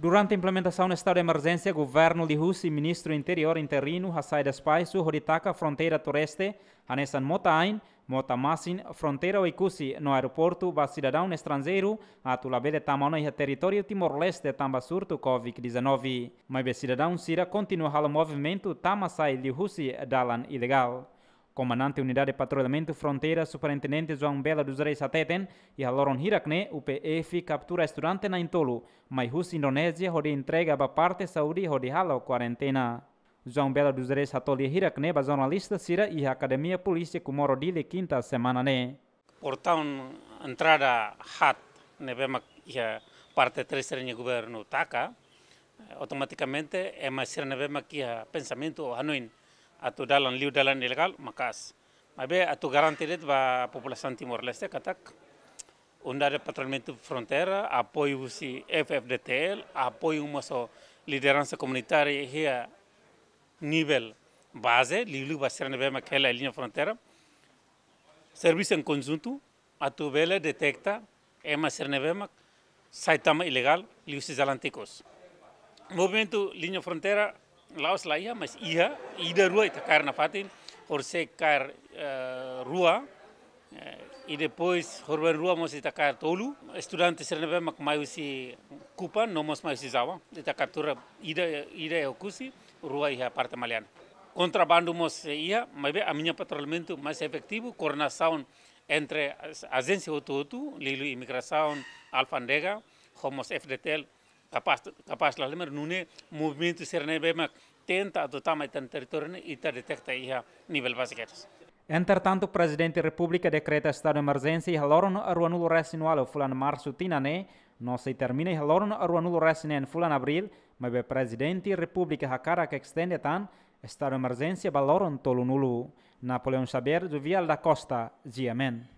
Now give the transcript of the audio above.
Durante a implementação do estado de emergência, governo de Rússia e ministro interior interino Hassaida Spaisu Horitaka, fronteira terrestre, Anessan Motain, Motamassin, fronteira Oikusi, no aeroporto, ba cidadão estrangeiro, a Tulabé de Tamano e território Timor-Leste, tamba surto Covid-19. Mas o cidadão Sira continua o movimento Tamasai de Rússia, Dalan ilegal. comandante unidad de patrulhamento Frontera, superintendente João Bela dos Reis Ateten y Loron Hirakne, UPF captura estudiante na Intolo, Maihus Indonesia, onde entrega a parte saudi, onde halo cuarentena. João Bela dos Reis Atoli Hirakne, ba jornalista Sira e Academia Polícia Kumoro Dile quinta semana ne. Portão entrada hat, nebema ia parte en el gobierno Taka, eh, automaticamente es mais ser nebema que pensamento anuin. atu dalan liu dalan ilegal makas mabe atu garantiret ba população timor leste katak unda de patrulhamento fronteira apoio se FFDTL apoio uma só liderança comunitária here nível base lilu basirane be makela linha fronteira serviço em conjunto atu vela detecta ema ser be mak saitama ilegal liu se zalanticos movimento linha fronteira laos la mas ia, ida rua ita carna fatin por se car eh, rua e eh, depois horben rua mos ita car tolu estudante ser neve mak mai usi kupa no mos mai usi zawa ita captura ida ida okusi rua a parte maliana contrabando mos eh, iha mai a minha patrulhamento mais efetivo coordenação entre as agências outro outro lilo imigração alfandega homos fdtl capaz, capaz la lemer nune movimento serne bema tenta adotar mais tan território e ta detecta a nível básico. Entretanto, o presidente da República decreta estado de emergência e haloron aruanulo resinualo fulano março tinane, não se termina e haloron aruanulo resinen fulano abril, mas o presidente da República hakara que extende tan estado de emergência baloron Tolunulu. Napoleão Xavier, do Vial da Costa, Giamen.